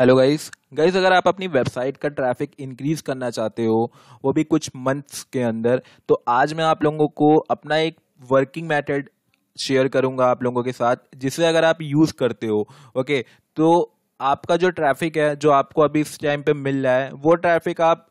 hello guys guys अगर आप अपनी वेबसाइट का ट्रैफिक इंक्रीज करना चाहते हो वो भी कुछ मंथ्स के अंदर तो आज मैं आप लोगों को अपना एक वर्किंग मेथड शेयर करूंगा आप लोगों के साथ जिसे अगर आप यूज़ करते हो ओके तो आपका जो ट्रैफिक है जो आपको अभी इस टाइम पे मिल रहा है वो ट्रैफिक आप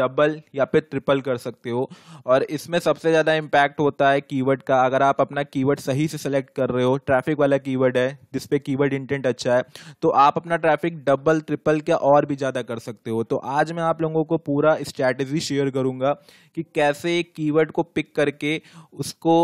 डबल या फिर ट्रिपल कर सकते हो और इसमें सबसे ज़्यादा इम्पैक्ट होता है कीवर्ड का अगर आप अपना कीवर्ड सही से सेलेक्ट कर रहे हो ट्रैफिक वाला कीवर्ड है जिसपे कीवर्ड इंटेंट अच्छा है तो आप अपना ट्रैफिक डबल ट्रिपल क्या और भी ज़्यादा कर सकते हो तो आज मैं आप लोगों को पूरा स्ट्रैटेजी शेयर करूँगा कि कैसे कीवर्ड को पिक करके उसको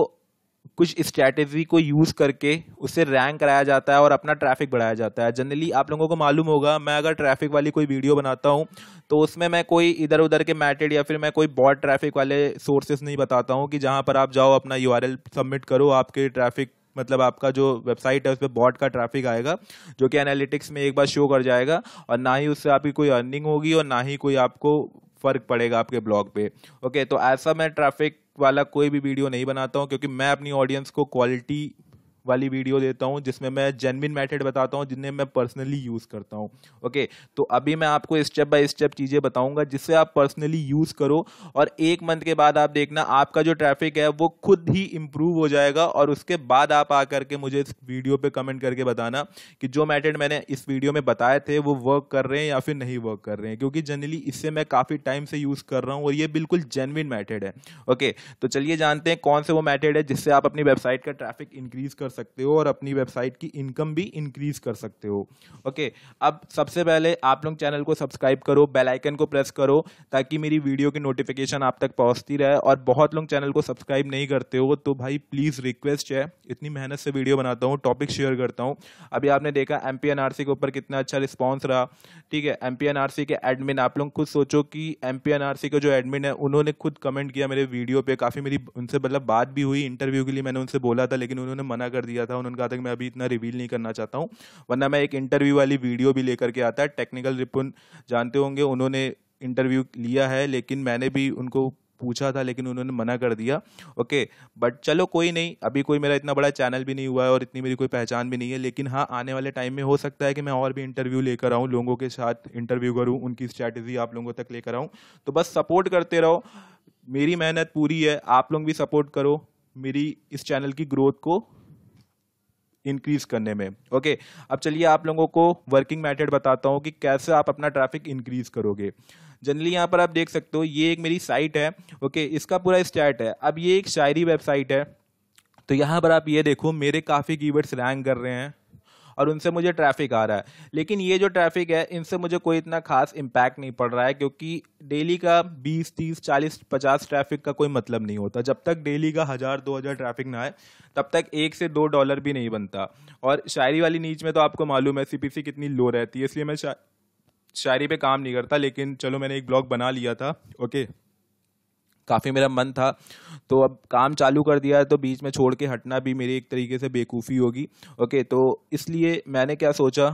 कुछ स्ट्रैटेजी को यूज़ करके उसे रैंक कराया जाता है और अपना ट्रैफिक बढ़ाया जाता है जनरली आप लोगों को मालूम होगा मैं अगर ट्रैफिक वाली कोई वीडियो बनाता हूँ तो उसमें मैं कोई इधर उधर के मैटेड या फिर मैं कोई बॉड ट्रैफिक वाले सोर्सेस नहीं बताता हूँ कि जहाँ पर आप जाओ अपना यू सबमिट करो आपके ट्रैफिक मतलब आपका जो वेबसाइट है उस पर बॉट का ट्रैफिक आएगा जो कि एनालिटिक्स में एक बार शो कर जाएगा और ना ही उससे आपकी कोई अर्निंग होगी और ना ही कोई आपको फ़र्क पड़ेगा आपके ब्लॉग पे ओके तो ऐसा मैं ट्रैफिक वाला कोई भी वीडियो नहीं बनाता हूँ क्योंकि मैं अपनी ऑडियंस को क्वालिटी वाली वीडियो देता हूँ जिसमें मैं जेनविन मैथड बताता हूँ जिन्हें मैं पर्सनली यूज़ करता हूँ ओके तो अभी मैं आपको स्टेप बाय स्टेप चीज़ें बताऊँगा जिससे आप पर्सनली यूज़ करो और एक मंथ के बाद आप देखना आपका जो ट्रैफिक है वो खुद ही इम्प्रूव हो जाएगा और उसके बाद आप आ करके मुझे इस वीडियो पर कमेंट करके बताना कि जो मैथड मैंने इस वीडियो में बताए थे वो वर्क कर रहे हैं या फिर नहीं वर्क कर रहे हैं क्योंकि जनरली इससे मैं काफ़ी टाइम से यूज़ कर रहा हूँ और ये बिल्कुल जेनविन मैथड है ओके तो चलिए जानते हैं कौन से वो मैथड है जिससे आप अपनी वेबसाइट का ट्रैफिक इंक्रीज़ कर सकते हो और अपनी वेबसाइट की इनकम भी इंक्रीज कर सकते हो ओके अब सबसे पहले आप लोग चैनल को सब्सक्राइब करो बेल आइकन को प्रेस करो ताकि मेरी वीडियो की नोटिफिकेशन आप तक पहुंचती रहे और बहुत लोग चैनल को सब्सक्राइब नहीं करते हो तो भाई प्लीज़ रिक्वेस्ट है इतनी मेहनत से वीडियो बनाता हूँ टॉपिक शेयर करता हूँ अभी आपने देखा एम के ऊपर कितना अच्छा रिस्पॉन्स रहा ठीक है एम के एडमिन आप लोग खुद सोचो कि एम का जो एडमिन है उन्होंने खुद कमेंट किया मेरे वीडियो पे काफ़ी मेरी उनसे मतलब बात भी हुई इंटरव्यू के लिए मैंने उनसे बोला था लेकिन उन्होंने मना कर कर दिया था उन्होंने कहा था कि मैं अभी इतना रिवील नहीं करना चाहता हूँ वरना मैं एक इंटरव्यू वाली वीडियो भी लेकर के आता है टेक्निकल रिपुन जानते होंगे उन्होंने इंटरव्यू लिया है लेकिन मैंने भी उनको पूछा था लेकिन उन्होंने मना कर दिया ओके बट चलो कोई नहीं अभी कोई मेरा इतना बड़ा चैनल भी नहीं हुआ है और इतनी मेरी कोई पहचान भी नहीं है लेकिन हाँ आने वाले टाइम में हो सकता है कि मैं और भी इंटरव्यू लेकर आऊँ लोगों के साथ इंटरव्यू करूँ उनकी स्ट्रैटेजी आप लोगों तक लेकर आऊँ तो बस सपोर्ट करते रहो मेरी मेहनत पूरी है आप लोग भी सपोर्ट करो मेरी इस चैनल की ग्रोथ को इंक्रीज करने में ओके अब चलिए आप लोगों को वर्किंग मैथड बताता हूँ कि कैसे आप अपना ट्रैफिक इंक्रीज करोगे जनरली यहाँ पर आप देख सकते हो ये एक मेरी साइट है ओके इसका पूरा स्टार्ट है अब ये एक शायरी वेबसाइट है तो यहाँ पर आप ये देखो मेरे काफ़ी कीवर्ड्स रैंक कर रहे हैं और उनसे मुझे ट्रैफिक आ रहा है लेकिन ये जो ट्रैफिक है इनसे मुझे कोई इतना खास इम्पैक्ट नहीं पड़ रहा है क्योंकि डेली का बीस तीस चालीस पचास ट्रैफिक का कोई मतलब नहीं होता जब तक डेली का हज़ार दो हज़ार ट्रैफिक ना आए तब तक एक से दो डॉलर भी नहीं बनता और शायरी वाली नीच में तो आपको मालूम है सी कितनी लो रहती है इसलिए मैं शायरी पे काम नहीं करता लेकिन चलो मैंने एक ब्लॉग बना लिया था ओके काफ़ी मेरा मन था तो अब काम चालू कर दिया है तो बीच में छोड़ के हटना भी मेरी एक तरीके से बेवकूफ़ी होगी ओके तो इसलिए मैंने क्या सोचा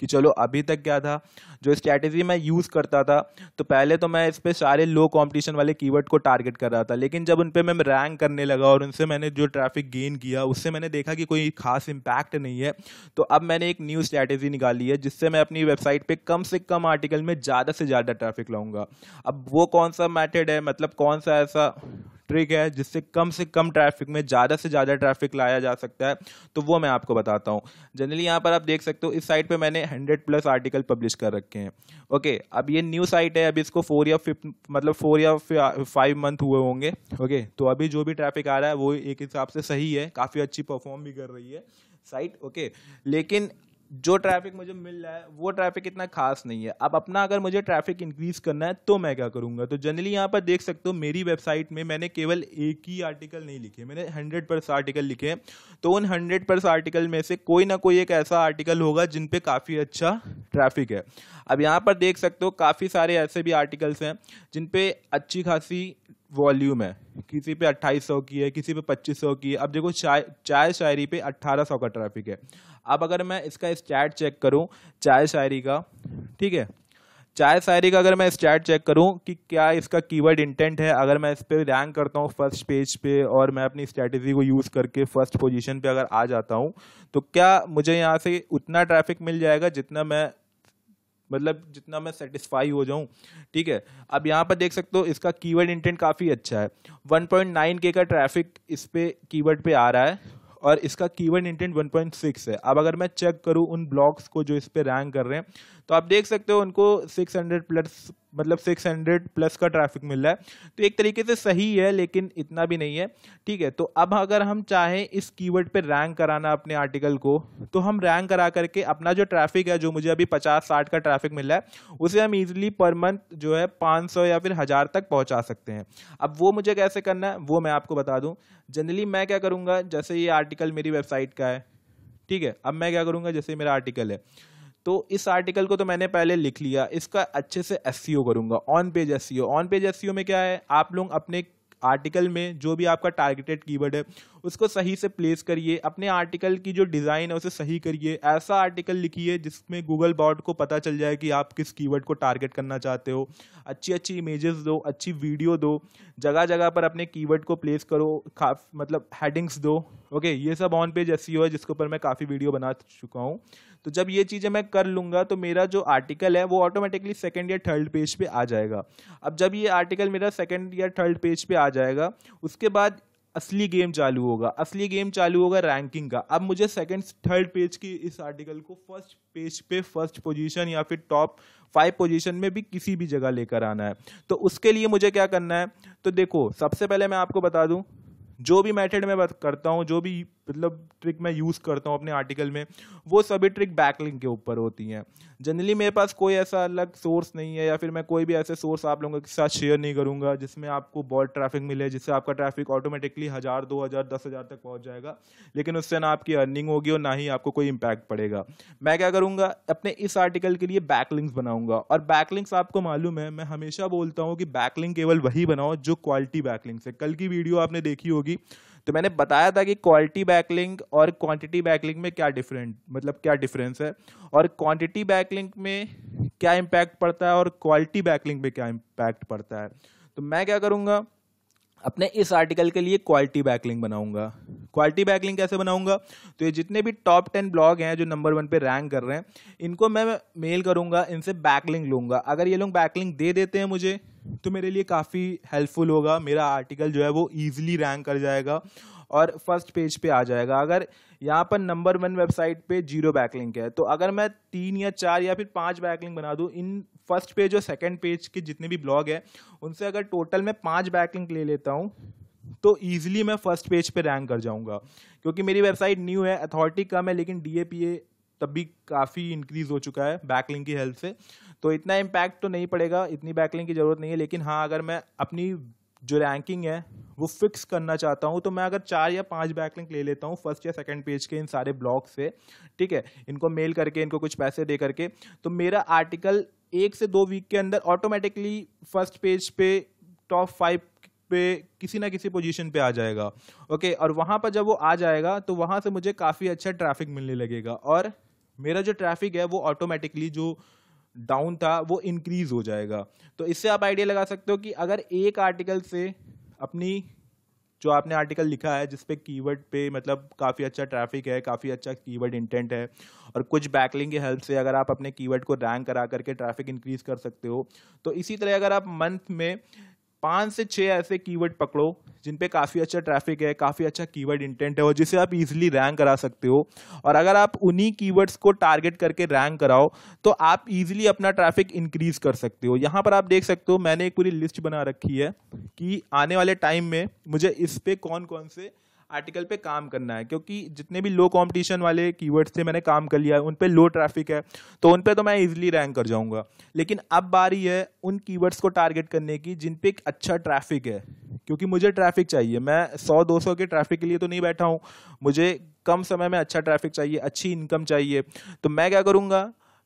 कि चलो अभी तक क्या था जो स्ट्रैटेजी मैं यूज़ करता था तो पहले तो मैं इस पर सारे लो कंपटीशन वाले कीवर्ड को टारगेट कर रहा था लेकिन जब उन पर मैं रैंक करने लगा और उनसे मैंने जो ट्रैफिक गेन किया उससे मैंने देखा कि कोई खास इम्पैक्ट नहीं है तो अब मैंने एक न्यू स्ट्रैटेजी निकाली है जिससे मैं अपनी वेबसाइट पर कम से कम आर्टिकल में ज़्यादा से ज़्यादा ट्रैफिक लाऊंगा अब वो कौन सा मैथड है मतलब कौन सा सा ऐसा ट्रिक है जिससे कम से कम ट्रैफिक में ज़्यादा से ज़्यादा ट्रैफिक लाया जा सकता है तो वो मैं आपको बताता हूँ जनरली यहाँ पर आप देख सकते हो इस साइट पे मैंने 100 प्लस आर्टिकल पब्लिश कर रखे हैं ओके अब ये न्यू साइट है अभी इसको फोर या फिफ्थ मतलब फोर या फाइव मंथ हुए होंगे ओके तो अभी जो भी ट्रैफिक आ रहा है वो एक हिसाब से सही है काफ़ी अच्छी परफॉर्म भी कर रही है साइट ओके लेकिन जो ट्रैफिक मुझे मिल रहा है वो ट्रैफिक इतना खास नहीं है अब अपना अगर मुझे ट्रैफिक इंक्रीज करना है तो मैं क्या करूँगा तो जनरली यहाँ पर देख सकते हो मेरी वेबसाइट में मैंने केवल एक ही आर्टिकल नहीं लिखे मैंने हंड्रेड पर आर्टिकल लिखे तो उन हंड्रेड पर आर्टिकल में से कोई ना कोई एक ऐसा आर्टिकल होगा जिन पे काफ़ी अच्छा ट्रैफिक है अब यहाँ पर देख सकते हो काफ़ी सारे ऐसे भी आर्टिकल्स हैं जिन पे अच्छी खासी वॉल्यूम है किसी पे सौ की है किसी पे सौ की है अब देखो चाय चाय शायरी पे अट्ठारह सौ का ट्रैफिक है अब अगर मैं इसका स्टैट चेक करूं चाय शायरी का ठीक है चाय शायरी का अगर मैं स्टैट चेक करूं कि क्या इसका कीवर्ड इंटेंट है अगर मैं इस पर रैंक करता हूँ फर्स्ट पेज पे और मैं अपनी स्ट्रैटेजी को यूज़ करके फर्स्ट पोजीशन पे अगर आ जाता हूँ तो क्या मुझे यहाँ से उतना ट्रैफिक मिल जाएगा जितना मैं मतलब जितना मैं सेटिस्फाई हो जाऊँ ठीक है अब यहाँ पर देख सकते हो इसका कीवर्ड इंटेंट काफ़ी अच्छा है 1.9 के का ट्रैफिक इस पर कीवर्ड पे आ रहा है और इसका कीवर्ड इंटेंट 1.6 है अब अगर मैं चेक करूँ उन ब्लॉग्स को जो इस पर रैंक कर रहे हैं तो आप देख सकते हो उनको 600 प्लस मतलब 600 प्लस का ट्रैफिक मिल रहा है तो एक तरीके से सही है लेकिन इतना भी नहीं है ठीक है तो अब अगर हम चाहें इस कीवर्ड पे रैंक कराना अपने आर्टिकल को तो हम रैंक करा करके अपना जो ट्रैफिक है जो मुझे अभी पचास साठ का ट्रैफिक मिल रहा है उसे हम ईजिली पर मंथ जो है पाँच या फिर हज़ार तक पहुँचा सकते हैं अब वो मुझे कैसे करना है वो मैं आपको बता दूँ जनरली मैं क्या करूँगा जैसे ये आर्टिकल मेरी वेबसाइट का है ठीक है अब मैं क्या करूँगा जैसे मेरा आर्टिकल है तो इस आर्टिकल को तो मैंने पहले लिख लिया इसका अच्छे से एस e करूंगा on page S on page S में क्या है आप लोग अपने आर्टिकल में जो भी आपका टारगेटेड कीवर्ड है उसको सही से प्लेस करिए अपने आर्टिकल की जो डिज़ाइन है उसे सही करिए ऐसा आर्टिकल लिखिए जिसमें गूगल बॉट को पता चल जाए कि आप किस कीवर्ड को टारगेट करना चाहते हो अच्छी अच्छी इमेजेस दो अच्छी वीडियो दो जगह जगह पर अपने कीवर्ड को प्लेस करो मतलब हेडिंग्स दो ओके ये सब ऑन पेज ऐसी हो है जिसके ऊपर मैं काफ़ी वीडियो बना चुका हूँ तो जब ये चीज़ें मैं कर लूँगा तो मेरा जो आर्टिकल है वो ऑटोमेटिकली सेकेंड या थर्ड पेज पे आ जाएगा अब जब ये आर्टिकल मेरा सेकेंड या थर्ड पेज पे आ जाएगा उसके बाद असली गेम चालू होगा असली गेम चालू होगा रैंकिंग का अब मुझे सेकंड थर्ड पेज की इस आर्टिकल को फर्स्ट पेज पे फर्स्ट पोजीशन या फिर टॉप फाइव पोजीशन में भी किसी भी जगह लेकर आना है तो उसके लिए मुझे क्या करना है तो देखो सबसे पहले मैं आपको बता दूं जो भी मेथड मैं करता हूं जो भी मतलब ट्रिक मैं यूज़ करता हूँ अपने आर्टिकल में वो सभी ट्रिक बैकलिंक के ऊपर होती हैं जनरली मेरे पास कोई ऐसा अलग सोर्स नहीं है या फिर मैं कोई भी ऐसे सोर्स आप लोगों के साथ शेयर नहीं करूँगा जिसमें आपको बहुत ट्रैफिक मिले जिससे आपका ट्रैफिक ऑटोमेटिकली हज़ार दो हज़ार दस हज़ार तक पहुँच जाएगा लेकिन उससे ना आपकी अर्निंग होगी और ना ही आपको कोई इम्पैक्ट पड़ेगा मैं क्या करूँगा अपने इस आर्टिकल के लिए बैकलिंक्स बनाऊँगा और बैकलिंक्स आपको मालूम है मैं हमेशा बोलता हूँ कि बैकलिंक केवल वही बनाओ जो क्वालिटी बैकलिंक्स है कल की वीडियो आपने देखी होगी तो मैंने बताया था कि क्वालिटी बैकलिंक और क्वांटिटी बैकलिंक में क्या डिफरेंट मतलब क्या डिफरेंस है और क्वांटिटी बैकलिंक में क्या इम्पैक्ट पड़ता है और क्वालिटी बैकलिंक में क्या इम्पैक्ट पड़ता है तो मैं क्या करूँगा अपने इस आर्टिकल के लिए क्वालिटी बैकलिंग बनाऊंगा क्वालिटी बैकलिंग कैसे बनाऊंगा तो ये जितने भी टॉप टेन ब्लॉग हैं जो नंबर वन पे रैंक कर रहे हैं इनको मैं मेल करूंगा इनसे बैकलिंग लूंगा अगर ये लोग बैकलिंग दे देते हैं मुझे तो मेरे लिए काफ़ी हेल्पफुल होगा मेरा आर्टिकल जो है वो ईजिली रैंक कर जाएगा और फर्स्ट पेज पे आ जाएगा अगर यहाँ पर नंबर वन वेबसाइट पे जीरो बैकलिंक है तो अगर मैं तीन या चार या फिर पांच बैकलिंक बना दूँ इन फर्स्ट पेज और सेकेंड पेज के जितने भी ब्लॉग है उनसे अगर टोटल मैं पाँच बैकलिंक ले लेता हूँ तो ईजिली मैं फर्स्ट पेज पे रैंक कर जाऊंगा क्योंकि मेरी वेबसाइट न्यू है अथॉरिटी कम है लेकिन डी तब भी काफ़ी इंक्रीज हो चुका है बैकलिंग की हेल्प से तो इतना इम्पैक्ट तो नहीं पड़ेगा इतनी बैकलिंग की ज़रूरत नहीं है लेकिन हाँ अगर मैं अपनी जो रैंकिंग है वो फिक्स करना चाहता हूँ तो मैं अगर चार या पांच बैकलिंक ले लेता हूँ फर्स्ट या सेकंड पेज के इन सारे ब्लॉग से ठीक है इनको मेल करके इनको कुछ पैसे दे करके तो मेरा आर्टिकल एक से दो वीक के अंदर ऑटोमेटिकली फर्स्ट पेज पे टॉप फाइव पे किसी ना किसी पोजीशन पे आ जाएगा ओके और वहाँ पर जब वो आ जाएगा तो वहाँ से मुझे काफ़ी अच्छा ट्रैफिक मिलने लगेगा और मेरा जो ट्रैफिक है वो ऑटोमेटिकली जो डाउन था वो इंक्रीज हो जाएगा तो इससे आप आइडिया लगा सकते हो कि अगर एक आर्टिकल से अपनी जो आपने आर्टिकल लिखा है जिसपे कीवर्ड पे मतलब काफ़ी अच्छा ट्रैफिक है काफ़ी अच्छा कीवर्ड इंटेंट है और कुछ बैकलिंग की हेल्प से अगर आप अपने कीवर्ड को रैंक करा करके ट्रैफिक इंक्रीज कर सकते हो तो इसी तरह अगर आप मंथ में पाँच से छह ऐसे कीवर्ड पकड़ो जिन पे काफ़ी अच्छा ट्रैफिक है काफ़ी अच्छा कीवर्ड इंटेंट है और जिसे आप इजीली रैंक करा सकते हो और अगर आप उन्हीं कीवर्ड्स को टारगेट करके रैंक कराओ तो आप इजीली अपना ट्रैफिक इंक्रीज कर सकते हो यहाँ पर आप देख सकते हो मैंने एक पूरी लिस्ट बना रखी है कि आने वाले टाइम में मुझे इस पे कौन कौन से आर्टिकल पे काम करना है क्योंकि जितने भी लो कंपटीशन वाले कीवर्ड्स थे मैंने काम कर लिया है उन पर लो ट्रैफिक है तो उन पर तो मैं इजिली रैंक कर जाऊँगा लेकिन अब बारी है उन कीवर्ड्स को टारगेट करने की जिन पे एक अच्छा ट्रैफिक है क्योंकि मुझे ट्रैफिक चाहिए मैं सौ दो सौ के ट्रैफिक के लिए तो नहीं बैठा हूँ मुझे कम समय में अच्छा ट्रैफिक चाहिए अच्छी इनकम चाहिए तो मैं क्या करूँगा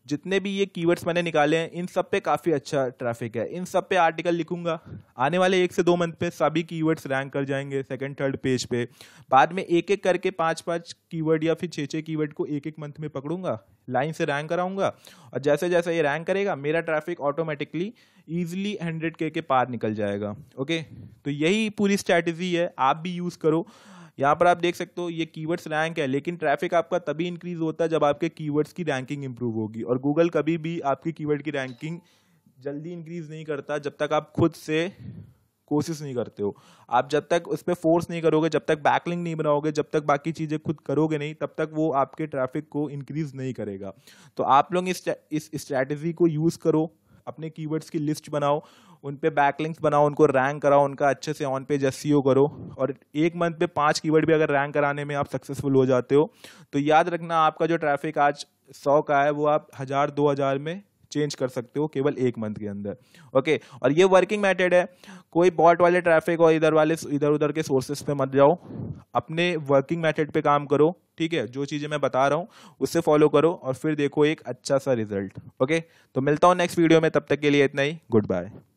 जितने भी ये कीवर्ड्स मैंने निकाले हैं इन सब पे काफ़ी अच्छा ट्रैफिक है इन सब पे आर्टिकल लिखूंगा आने वाले एक से दो मंथ पे सभी कीवर्ड्स रैंक कर जाएंगे सेकंड थर्ड पेज पे बाद में एक एक करके पांच पांच कीवर्ड या फिर छः छः कीवर्ड को एक एक मंथ में पकड़ूंगा लाइन से रैंक कराऊंगा और जैसे जैसे ये रैंक करेगा मेरा ट्रैफिक ऑटोमेटिकली ईजिली हंड्रेड के पार निकल जाएगा ओके तो यही पूरी स्ट्रैटेजी है आप भी यूज़ करो यहाँ पर आप देख सकते हो ये कीवर्ड्स रैंक है लेकिन ट्रैफिक आपका तभी इंक्रीज होता है जब आपके कीवर्ड्स की रैंकिंग इंप्रूव होगी और गूगल कभी भी आपकी कीवर्ड की रैंकिंग जल्दी इंक्रीज नहीं करता जब तक आप खुद से कोशिश नहीं करते हो आप जब तक उस पर फोर्स नहीं करोगे जब तक बैकलिंग नहीं बनाओगे जब तक बाकी चीज़ें खुद करोगे नहीं तब तक वो आपके ट्रैफिक को इंक्रीज नहीं करेगा तो आप लोग इस इस स्ट्रैटेजी को यूज़ करो अपने कीवर्ड्स की लिस्ट बनाओ उन पर बैकलिंक्स बनाओ उनको रैंक कराओ उनका अच्छे से ऑन पेज एस करो और एक मंथ पे पाँच कीवर्ड भी अगर रैंक कराने में आप सक्सेसफुल हो जाते हो तो याद रखना आपका जो ट्रैफिक आज सौ का है वो आप हज़ार दो हज़ार में चेंज कर सकते हो केवल एक मंथ के अंदर ओके और ये वर्किंग मैथड है कोई बॉट वाले ट्रैफिक और इधर वाले इधर उधर के सोर्सेस पे मत जाओ अपने वर्किंग मैथड पे काम करो ठीक है जो चीज़ें मैं बता रहा हूँ उससे फॉलो करो और फिर देखो एक अच्छा सा रिजल्ट ओके तो मिलता हूँ नेक्स्ट वीडियो में तब तक के लिए इतना ही गुड बाय